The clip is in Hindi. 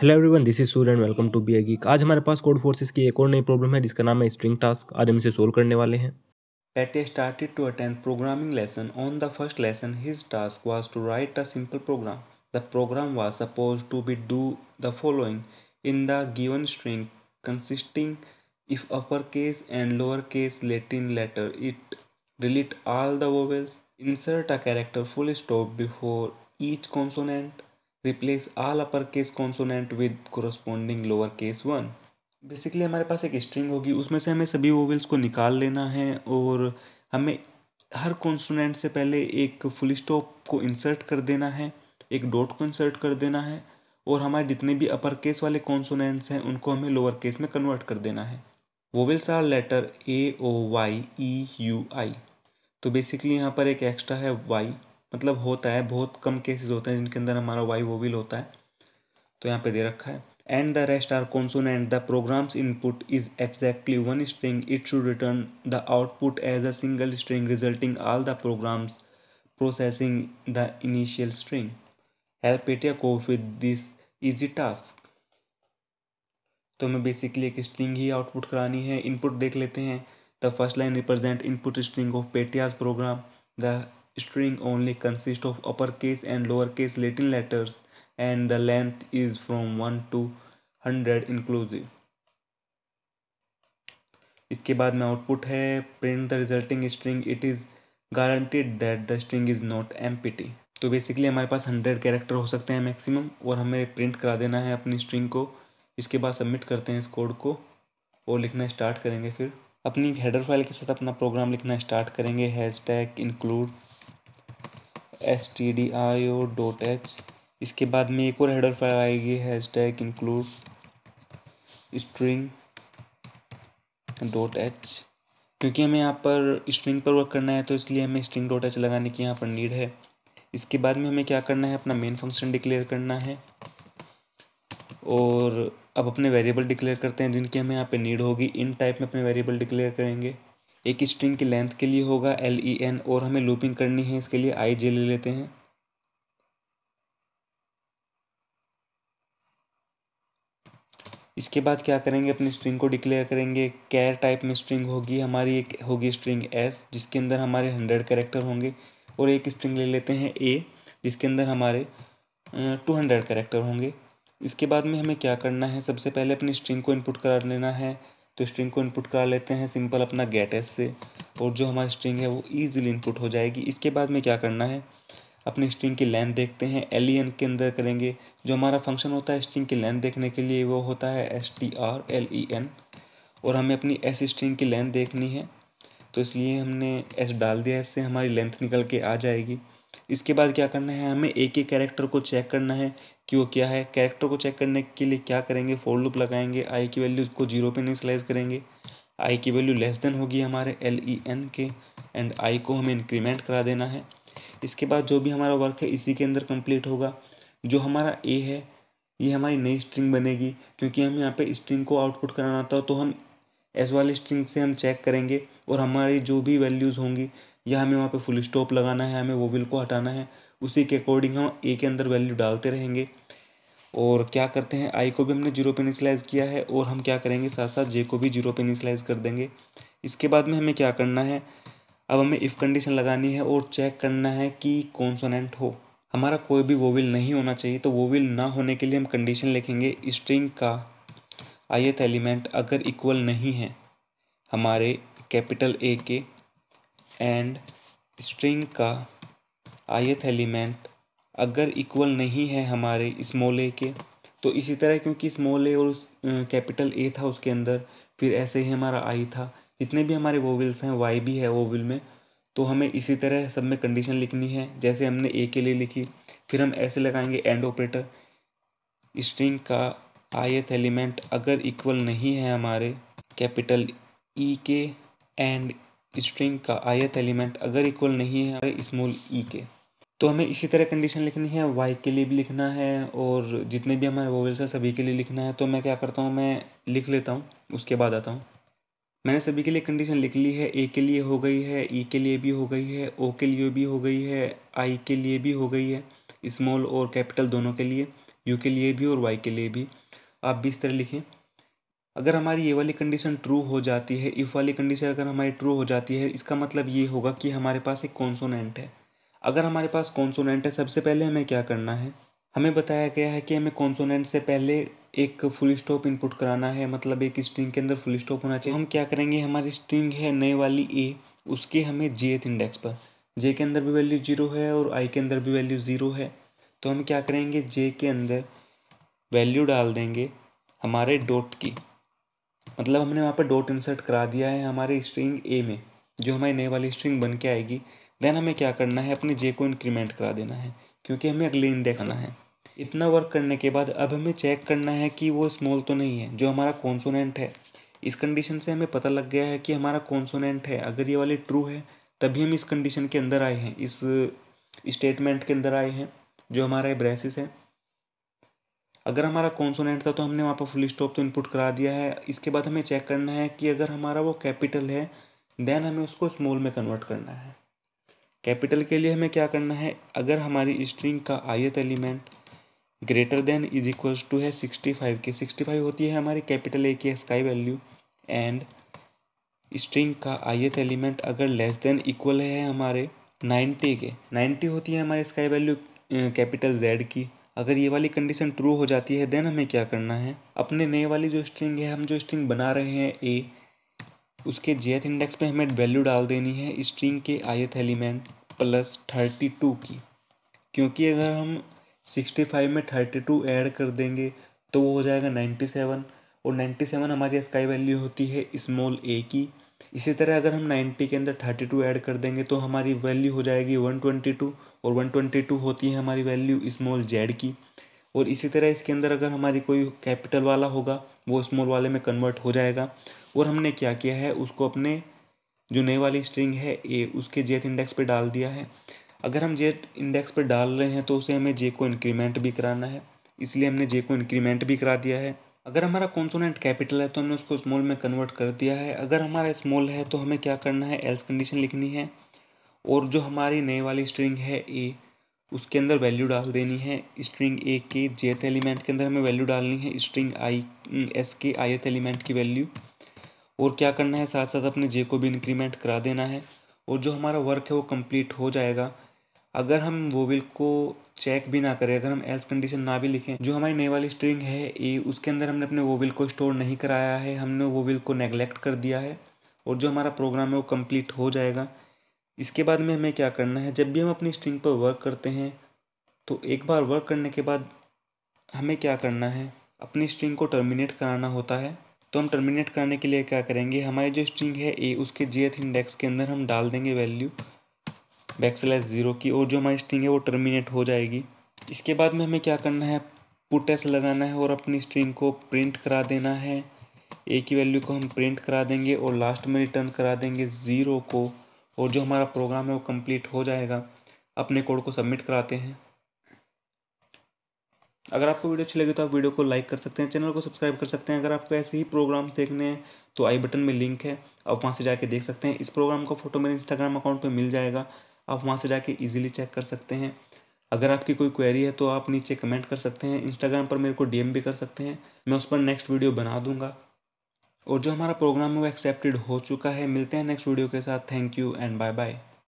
hello everyone this is Sur and welcome to B A आज हमारे पास कोड फोर्सेस की एक और नई प्रॉब्लम है जिसका नाम है स्प्रिंग टास्क आज हम इसे सोल्व करने वाले हैं Petya started to attend programming lesson on the first lesson his task was to write a simple program the program was suppose to be do the following in the given string consisting if upper case and lower case Latin letter it delete all the vowels insert a character full stop before each consonant replace all upper case consonant with corresponding lower case one basically हमारे पास एक स्ट्रिंग होगी उसमें से हमें सभी वोवेल्स को निकाल लेना है और हमें हर कॉन्सोनेंट से पहले एक फुल स्टॉप को इंसर्ट कर देना है एक डॉट को इंसर्ट कर देना है और हमारे जितने भी अपर केस वाले कॉन्सोनेंट्स हैं उनको हमें लोअर केस में कन्वर्ट कर देना है vowels are letter A O Y E U I तो बेसिकली यहाँ पर एक एक्स्ट्रा है वाई मतलब होता है बहुत कम केसेस होते हैं जिनके अंदर हमारा वाई वोविल होता है तो यहाँ पे दे रखा है and the rest are consonant the programs input is exactly one string it should return the output as a single string resulting all the programs processing the initial string help Petya cope with this easy task तो हमें बेसिकली एक स्ट्रिंग ही आउटपुट करानी है इनपुट देख लेते हैं the first line represent input string of Petya's program the string only consists of uppercase and lowercase Latin letters and the length is from 1 to 100 inclusive इसके बाद में आउटपुट है print the resulting string it is guaranteed that the string is not एम तो बेसिकली हमारे पास हंड्रेड कैरेक्टर हो सकते हैं मैक्सिमम और हमें प्रिंट करा देना है अपनी स्ट्रिंग को इसके बाद सबमिट करते हैं इस कोड को और लिखना स्टार्ट करेंगे फिर अपनी हेडर फाइल के साथ अपना प्रोग्राम लिखना स्टार्ट करेंगे hash tag include S T D I O dot H इसके बाद में एक और हेडर फाइल आएगी hash tag include string dot H क्योंकि हमें यहाँ पर स्ट्रिंग पर वर्क करना है तो इसलिए हमें स्ट्रिंग डॉट एच लगाने की यहाँ पर नीड है इसके बाद में हमें क्या करना है अपना मेन फंक्शन डिक्लेयर करना है और अब अपने वेरिएबल डिक्लेयर करते हैं जिनकी हमें यहाँ पे नीड होगी इन टाइप में अपने वेरिएबल डिक्लेयर करेंगे एक स्ट्रिंग की लेंथ के लिए होगा एल ई एन और हमें लूपिंग करनी है इसके लिए आई जे ले लेते हैं इसके बाद क्या करेंगे अपनी स्ट्रिंग को डिक्लेयर करेंगे कैर टाइप में स्ट्रिंग होगी हमारी एक होगी स्ट्रिंग एस जिसके अंदर हमारे हंड्रेड करेक्टर होंगे और एक स्ट्रिंग ले लेते हैं ए जिसके अंदर हमारे टू हंड्रेड करेक्टर होंगे इसके बाद में हमें क्या करना है सबसे पहले अपनी स्ट्रिंग को इनपुट करा लेना है तो स्ट्रिंग को इनपुट करा लेते हैं सिंपल अपना गेट एस से और जो हमारी स्ट्रिंग है वो ईजिली इनपुट हो जाएगी इसके बाद में क्या करना है अपनी स्ट्रिंग की लेंथ देखते हैं एल e के अंदर करेंगे जो हमारा फंक्शन होता है स्ट्रिंग की लेंथ देखने के लिए वो होता है S T R L E N और हमें अपनी एस स्ट्रिंग की लेंथ देखनी है तो इसलिए हमने एस डाल दिया इससे हमारी लेंथ निकल के आ जाएगी इसके बाद क्या करना है हमें एक एक कैरेक्टर को चेक करना है कि वो क्या है कैरेक्टर को चेक करने के लिए क्या करेंगे फोर लूप लगाएंगे आई की वैल्यू को जीरो पे नहीं करेंगे आई की वैल्यू लेस देन होगी हमारे एल ई एन के एंड आई को हमें इंक्रीमेंट करा देना है इसके बाद जो भी हमारा वर्क है इसी के अंदर कंप्लीट होगा जो हमारा ए है ये हमारी नई स्ट्रिंग बनेगी क्योंकि हम यहाँ पे स्ट्रिंग को आउटपुट कराना था तो हम एस वाली स्ट्रिंग से हम चेक करेंगे और हमारी जो भी वैल्यूज़ होंगी या हमें वहाँ पे फुल स्टॉप लगाना है हमें वो विल को हटाना है उसी के अकॉर्डिंग हम ए के अंदर वैल्यू डालते रहेंगे और क्या करते हैं आई को भी हमने जीरो पे इनिशलाइज किया है और हम क्या करेंगे साथ साथ जे को भी जीरो पे इनिशलाइज कर देंगे इसके बाद में हमें क्या करना है अब हमें इफ़ कंडीशन लगानी है और चेक करना है कि कॉन्सोनेंट हो हमारा कोई भी वो विल नहीं होना चाहिए तो वो विल ना होने के लिए हम कंडीशन लिखेंगे स्ट्रिंग का आयत एलिमेंट अगर इक्वल नहीं है हमारे कैपिटल ए के एंड स्ट्रिंग का ith एलिमेंट अगर इक्वल नहीं है हमारे स्मॉल ए के तो इसी तरह क्योंकि स्मॉल ए और कैपिटल ए था उसके अंदर फिर ऐसे ही हमारा आई था जितने भी हमारे वोविल्स हैं वाई भी है वोविल में तो हमें इसी तरह सब में कंडीशन लिखनी है जैसे हमने ए के लिए लिखी फिर हम ऐसे लगाएंगे एंड ऑपरेटर स्ट्रिंग का आयत एलिमेंट अगर इक्वल नहीं है हमारे कैपिटल ई e के एंड स्ट्रिंग का ith एलिमेंट अगर इक्वल नहीं है हमारे स्मॉल ई के तो हमें इसी तरह कंडीशन लिखनी है वाई के लिए भी लिखना है और जितने भी हमारे वोवेल्स हैं सभी के लिए लिखना है तो मैं क्या करता हूँ मैं लिख लेता हूँ उसके बाद आता हूँ मैंने सभी के लिए कंडीशन लिख ली है ए के लिए हो गई है ई e के लिए भी हो गई है ओ के लिए भी हो गई है आई के लिए भी हो गई है स्मॉल और कैपिटल दोनों के लिए यू के लिए भी और वाई के लिए भी आप भी इस तरह लिखें अगर हमारी ये वाली कंडीशन ट्रू हो जाती है इफ़ वाली कंडीशन अगर हमारी ट्रू हो जाती है इसका मतलब ये होगा कि हमारे पास एक कॉन्सोनेंट है अगर हमारे पास कॉन्सोनेंट है सबसे पहले हमें क्या करना है हमें बताया गया है कि हमें कॉन्सोनेंट से पहले एक फुल स्टॉप इनपुट कराना है मतलब एक स्ट्रिंग के अंदर फुल स्टॉप होना चाहिए हम क्या करेंगे हमारी स्ट्रिंग है नए वाली ए उसके हमें जेथ इंडेक्स पर जे के अंदर भी वैल्यू जीरो है और आई के अंदर भी वैल्यू ज़ीरो है तो हम क्या करेंगे जे के अंदर वैल्यू डाल देंगे हमारे डॉट की मतलब हमने वहाँ पर डॉट इंसर्ट करा दिया है हमारे स्ट्रिंग ए में जो हमारी नई वाली स्ट्रिंग बन के आएगी देन हमें क्या करना है अपने जे को इंक्रीमेंट करा देना है क्योंकि हमें अगले इंडेक्स आना है इतना वर्क करने के बाद अब हमें चेक करना है कि वो स्मॉल तो नहीं है जो हमारा कॉन्सोनेंट है इस कंडीशन से हमें पता लग गया है कि हमारा कॉन्सोनेंट है अगर ये वाली ट्रू है तभी हम इस कंडीशन के अंदर आए हैं इस स्टेटमेंट के अंदर आए हैं जो हमारा ब्रेसिस है अगर हमारा कॉन्सोनेंट था तो हमने वहाँ पर फुल स्टॉप तो इनपुट करा दिया है इसके बाद हमें चेक करना है कि अगर हमारा वो कैपिटल है देन हमें उसको स्मॉल में कन्वर्ट करना है कैपिटल के लिए हमें क्या करना है अगर हमारी स्ट्रिंग का ith element greater than is equals to है सिक्सटी फाइव की सिक्सटी फाइव होती है हमारी कैपिटल ए की स्काई वैल्यू एंड स्ट्रिंग का आयत एलिमेंट अगर लेस देन इक्वल है हमारे नाइन्टी के नाइन्टी होती है हमारे स्काई वैल्यू कैपिटल जेड की अगर ये वाली कंडीशन ट्रू हो जाती है देन हमें क्या करना है अपने नए वाली जो स्ट्रिंग है हम जो स्ट्रिंग बना रहे हैं ए उसके जेथ इंडेक्स पे हमें वैल्यू डाल देनी है स्ट्रिंग के ith element plus thirty two की क्योंकि अगर हम सिक्सटी फाइव में थर्टी टू ऐड कर देंगे तो वो हो जाएगा नाइन्टी सेवन और नाइन्टी सेवन हमारी स्काई वैल्यू होती है स्मॉल ए की इसी तरह अगर हम 90 के अंदर 32 ऐड कर देंगे तो हमारी वैल्यू हो जाएगी 122 और 122 होती है हमारी वैल्यू स्मॉल जेड की और इसी तरह इसके अंदर अगर हमारी कोई कैपिटल वाला होगा वो स्मॉल वाले में कन्वर्ट हो जाएगा और हमने क्या किया है उसको अपने जो नई वाली स्ट्रिंग है ए उसके जेथ इंडेक्स पर डाल दिया है अगर हम जेट इंडेक्स पर डाल रहे हैं तो उसे हमें जे को इंक्रीमेंट भी कराना है इसलिए हमने जे को इंक्रीमेंट भी करा दिया है अगर हमारा कॉन्सोनेंट कैपिटल है तो हमने उसको स्मॉल में कन्वर्ट कर दिया है अगर हमारा स्मॉल है तो हमें क्या करना है एल्स कंडीशन लिखनी है और जो हमारी नई वाली स्ट्रिंग है ए उसके अंदर वैल्यू डाल देनी है स्ट्रिंग ए के जेथ एलिमेंट के अंदर हमें वैल्यू डालनी है स्ट्रिंग आई एस के एथ एलिमेंट की वैल्यू और क्या करना है साथ साथ अपने जे को भी इंक्रीमेंट करा देना है और जो हमारा वर्क है वो कंप्लीट हो जाएगा अगर हम वो विल को चेक भी ना करें अगर हम एल्स कंडीशन ना भी लिखें जो हमारी नई वाली स्ट्रिंग है ए उसके अंदर हमने अपने वो विल को स्टोर नहीं कराया है हमने वो विल को नेग्लेक्ट कर दिया है और जो हमारा प्रोग्राम है वो कंप्लीट हो जाएगा इसके बाद में हमें क्या करना है जब भी हम अपनी स्ट्रिंग पर वर्क करते हैं तो एक बार वर्क करने के बाद हमें क्या करना है अपनी स्ट्रिंग को टर्मिनेट कराना होता है तो हम टर्मिनेट करने के लिए क्या करेंगे हमारी जो स्ट्रिंग है ए उसके जेथ इंडेक्स के अंदर हम डाल देंगे वैल्यू बैक स्लैश ज़ीरो की और जो हमारी स्ट्रिंग है वो टर्मिनेट हो जाएगी इसके बाद में हमें क्या करना है पुटेस लगाना है और अपनी स्ट्रिंग को प्रिंट करा देना है ए की वैल्यू को हम प्रिंट करा देंगे और लास्ट में रिटर्न करा देंगे ज़ीरो को और जो हमारा प्रोग्राम है वो कंप्लीट हो जाएगा अपने कोड को सबमिट कराते हैं अगर आपको वीडियो अच्छी लगी तो आप वीडियो को लाइक कर सकते हैं चैनल को सब्सक्राइब कर सकते हैं अगर आपको ऐसे ही प्रोग्राम देखने हैं तो आई बटन में लिंक है आप वहाँ से जाके देख सकते हैं इस प्रोग्राम का फोटो मेरे इंस्टाग्राम अकाउंट पर मिल जाएगा आप वहाँ से जाके इजीली चेक कर सकते हैं अगर आपकी कोई क्वेरी है तो आप नीचे कमेंट कर सकते हैं इंस्टाग्राम पर मेरे को डीएम भी कर सकते हैं मैं उस पर नेक्स्ट वीडियो बना दूंगा और जो हमारा प्रोग्राम है वो एक्सेप्टेड हो चुका है मिलते हैं नेक्स्ट वीडियो के साथ thank you and bye bye